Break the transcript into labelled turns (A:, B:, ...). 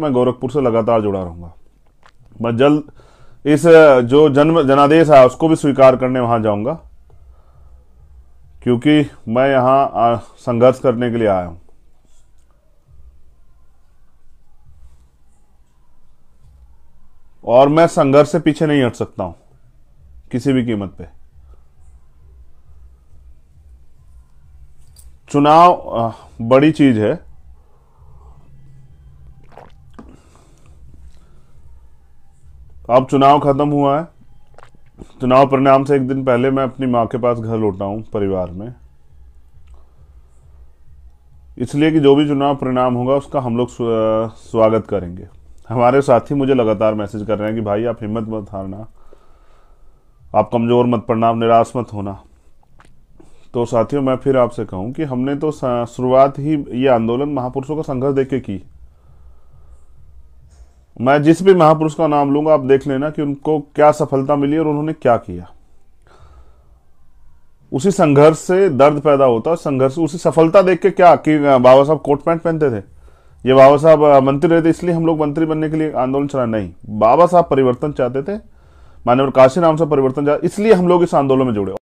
A: मैं गोरखपुर से लगातार जुड़ा रहूंगा मैं जल्द इस जो जन्म जनादेश है उसको भी स्वीकार करने वहां जाऊंगा क्योंकि मैं यहां संघर्ष करने के लिए आया हूं और मैं संघर्ष से पीछे नहीं हट सकता हूं किसी भी कीमत पे चुनाव बड़ी चीज़ है तो अब चुनाव ख़त्म हुआ है चुनाव परिणाम से एक दिन पहले मैं अपनी माँ के पास घर लौटा हूँ परिवार में इसलिए कि जो भी चुनाव परिणाम होगा उसका हम लोग स्वागत करेंगे हमारे साथी मुझे लगातार मैसेज कर रहे हैं कि भाई आप हिम्मत मत हारना आप कमज़ोर मत पड़ना आप निराश मत होना तो साथियों मैं फिर आपसे कहूं कि हमने तो शुरुआत ही ये आंदोलन महापुरुषों का संघर्ष देख के की मैं जिस भी महापुरुष का नाम लूंगा आप देख लेना कि उनको क्या सफलता मिली और उन्होंने क्या किया उसी संघर्ष से दर्द पैदा होता है संघर्ष उसी सफलता देख के क्या कि बाबा साहब कोट पैंट पहनते थे ये बाबा साहब मंत्री रहे थे इसलिए हम लोग मंत्री बनने के लिए आंदोलन चला नहीं बाबा साहब परिवर्तन चाहते थे मान्यवर काशी नाम से परिवर्तन चाहते इसलिए हम लोग इस आंदोलन में जुड़े